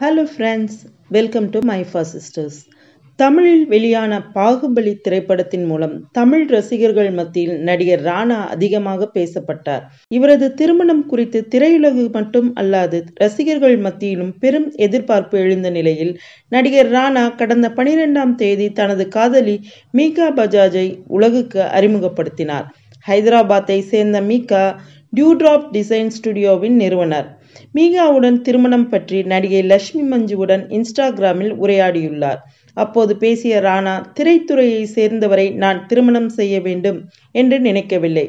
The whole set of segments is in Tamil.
hello friends welcome to my fur sisters தமிழில் வெளியான பாகுபலி திரைப்படத்தின் மூலம் தமிழ் ரசிகர்கள் மத்தியில் நடிகர் ராணா அதிகமாக பேசப்பட்டார் இவரது திருமணம் குறித்து திரையுலகு மட்டும் அல்லாது ரசிகர்கள் மத்தியிலும் பெரும் எதிர்பார்ப்பு எழுந்த நிலையில் நடிகர் ராணா கடந்த பனிரெண்டாம் தேதி தனது காதலி மீகா பஜாஜை உலகுக்கு அறிமுகப்படுத்தினார் ஹைதராபாத்தை சேர்ந்த மீகா டியூட்ராப் டிசைன் ஸ்டுடியோவின் நிறுவனர் மீகாவுடன் திருமணம் பற்றி நடிகை லட்சுமி மஞ்சுவுடன் இன்ஸ்டாகிராமில் உரையாடியுள்ளார் அப்போது பேசிய ராணா திரைத்துறையை சேர்ந்தவரை நான் திருமணம் செய்ய வேண்டும் என்று நினைக்கவில்லை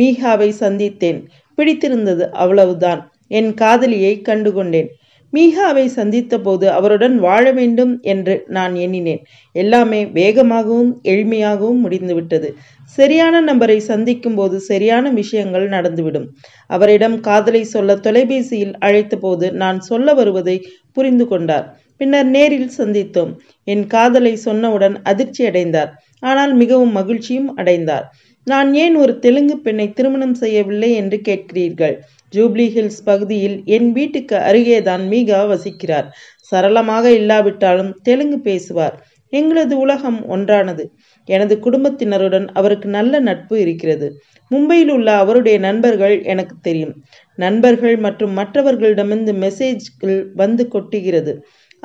மீகாவை சந்தித்தேன் பிடித்திருந்தது அவ்வளவுதான் என் காதலியை கண்டுகொண்டேன் மீகாவை சந்தித்தபோது அவருடன் வாழ வேண்டும் என்று நான் எண்ணினேன் எல்லாமே வேகமாகவும் எளிமையாகவும் முடிந்துவிட்டது சரியான நபரை சந்திக்கும் போது சரியான விஷயங்கள் நடந்துவிடும் அவரிடம் காதலை சொல்ல தொலைபேசியில் அழைத்தபோது நான் சொல்ல வருவதை புரிந்து கொண்டார் பின்னர் நேரில் சந்தித்தோம் என் காதலை சொன்னவுடன் அதிர்ச்சி அடைந்தார் ஆனால் மிகவும் மகிழ்ச்சியும் அடைந்தார் நான் ஏன் ஒரு தெலுங்கு பெண்ணை திருமணம் செய்யவில்லை என்று கேட்கிறீர்கள் ஜூப்ளி ஹில்ஸ் பகுதியில் என் வீட்டுக்கு அருகேதான் மீகா வசிக்கிறார் சரளமாக இல்லாவிட்டாலும் தெலுங்கு பேசுவார் எங்களது உலகம் ஒன்றானது எனது குடும்பத்தினருடன் அவருக்கு நல்ல நட்பு இருக்கிறது மும்பையில் உள்ள அவருடைய நண்பர்கள் எனக்கு தெரியும் நண்பர்கள் மற்றும் மற்றவர்களிடமிருந்து மெசேஜ்கள் வந்து கொட்டுகிறது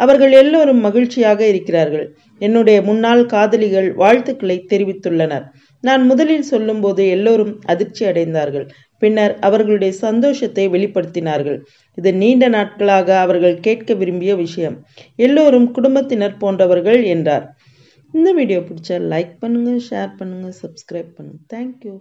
அவர்கள் எல்லோரும் மகிழ்ச்சியாக இருக்கிறார்கள் என்னுடைய முன்னாள் காதலிகள் வாழ்த்துக்களை தெரிவித்துள்ளனர் நான் முதலில் சொல்லும்போது எல்லோரும் அதிர்ச்சி அடைந்தார்கள் பின்னர் அவர்களுடைய சந்தோஷத்தை வெளிப்படுத்தினார்கள் இது நீண்ட நாட்களாக அவர்கள் கேட்க விரும்பிய விஷயம் எல்லோரும் குடும்பத்தினர் போன்றவர்கள் என்றார் இந்த வீடியோ பிடிச்சா லைக் பண்ணுங்கள் ஷேர் பண்ணுங்கள் சப்ஸ்கிரைப் பண்ணுங்கள் தேங்க்யூ